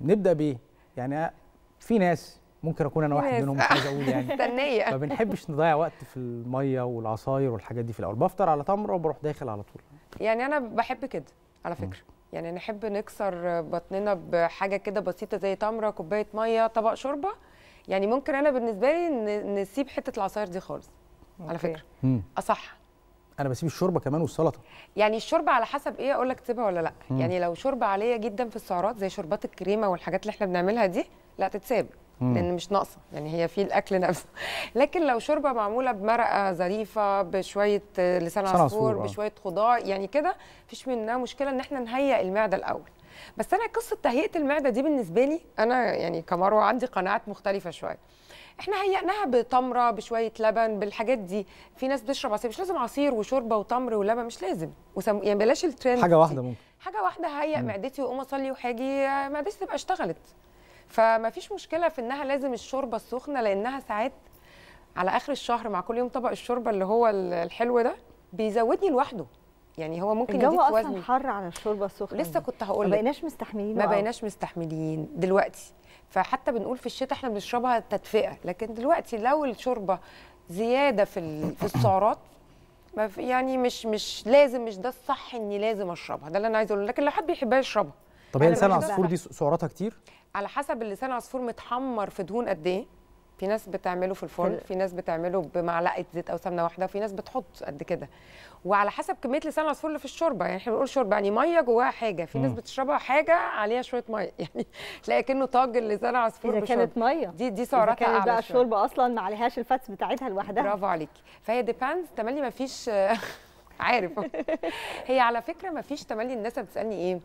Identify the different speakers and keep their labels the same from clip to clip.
Speaker 1: نبدا بايه؟ يعني في ناس ممكن اكون انا واحد منهم مش عايز اقول يعني مستنية ما بنحبش نضيع وقت في الميه والعصاير والحاجات دي في الاول بفطر على تمر وبروح داخل على طول يعني انا بحب كده على فكره م. يعني نحب نكسر بطننا بحاجه كده بسيطه زي تمره كوبايه ميه طبق شوربه يعني ممكن انا بالنسبه لي نسيب حته العصاير دي خالص على فكره اصح انا بسيب الشوربه كمان والسلطه يعني الشوربه على حسب ايه اقول لك تسيبها ولا لا مم. يعني لو شوربه عاليه جدا في السعرات زي شوربات الكريمه والحاجات اللي احنا بنعملها دي لا تتساب لان مش ناقصه يعني هي في الاكل نفسه لكن لو شوربه معموله بمرقه ظريفه بشويه لسان عصفور آه. بشويه خضار يعني كده مفيش منها مشكله ان احنا نهيئ المعده الاول بس انا قصه تهيئه المعده دي بالنسبه لي انا يعني كمروه عندي قناعات مختلفه شويه احنا هيئناها بتمره بشويه لبن بالحاجات دي في ناس بتشرب عصير مش لازم عصير وشوربه وتمر ولبن مش لازم وسم... يعني بلاش الترند حاجه واحده ممكن حاجه واحده هيئ معدتي واقوم اصلي وحاجي معدتي تبقى اشتغلت فما فيش مشكله في انها لازم الشوربه السخنه لانها ساعات على اخر الشهر مع كل يوم طبق الشوربه اللي هو الحلو ده بيزودني لوحده يعني هو ممكن الجو يزيد وزني الجو اصلا حر على الشوربه السخنه لسه كنت هقول ما بقيناش مستحملين ما بقيناش مستحملين دلوقتي فحتى بنقول في الشتاء احنا بنشربها تدفئه لكن دلوقتي لو الشوربه زياده في في السعرات يعني مش مش لازم مش ده الصح اني لازم اشربها ده اللي انا عايزه اقوله لكن لو حد بيحبها يشربها طب هي لسان العصفور دي سعراتها كتير على حسب اللسان العصفور متحمر في دهون قد ايه في ناس بتعمله في الفرن في ناس بتعمله بمعلقه زيت او سمنه واحده وفي ناس بتحط قد كده وعلى حسب كميه لسان العصفور اللي في الشوربه يعني احنا بنقول شوربه يعني ميه جواها حاجه في ناس بتشربها حاجه عليها شويه ميه يعني تلاقي كانه طاج لسان عصفور اذا كانت ميه دي دي سعراتها اعلى كانت بقى الشوربه اصلا ما عليهاش الفاتس بتاعتها لوحدها برافو عليكي فهي ديبانز تملي ما فيش عارف هي على فكره ما فيش تملي الناس بتسالني ايه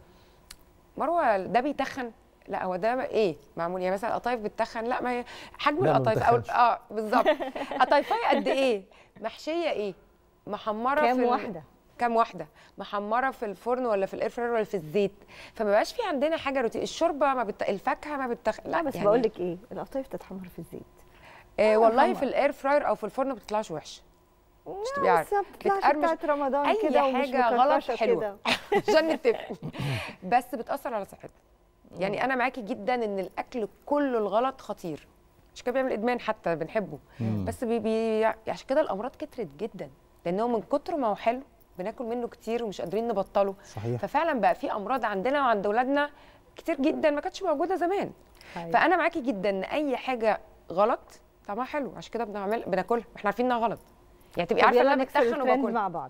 Speaker 1: مروه ده بيتخن لا هو ده ايه معمول يعني مثلا قطايف بتتخن لا ما هي حجم القطايف او اه بالظبط قطايف قد ايه محشيه ايه محمره كام في واحده كام واحده محمره في الفرن ولا في الاير فراير ولا في الزيت فما بقاش في عندنا حاجه روتين الشوربه ما بت... الفاكهه ما بتتخن لا بس يعني... بقول لك ايه القطايف تتحمر في الزيت آه أيوة، والله محمر. في الاير فراير او في الفرن ما بتطلعش وحشه مش تبقي عارفه بتقرمش رمضان كده حاجه غلط حلوه عشان نتفق بس بتاثر على صحتنا يعني انا معاكي جدا ان الاكل كله الغلط خطير مش كده بيعمل ادمان حتى بنحبه بس بي بي عشان كده الامراض كترت جدا لان هو من كتر ما هو حلو بناكل منه كتير ومش قادرين نبطله صحيح. ففعلا بقى في امراض عندنا وعند اولادنا كتير جدا ما كانتش موجوده زمان حقيقة. أيوة. فانا معاكي جدا ان اي حاجه غلط طعمها حلو عشان كده بنعمل بناكلها احنا عارفين انها غلط يعني تبقي عارفه انها بتتخن وباكلها مع بعض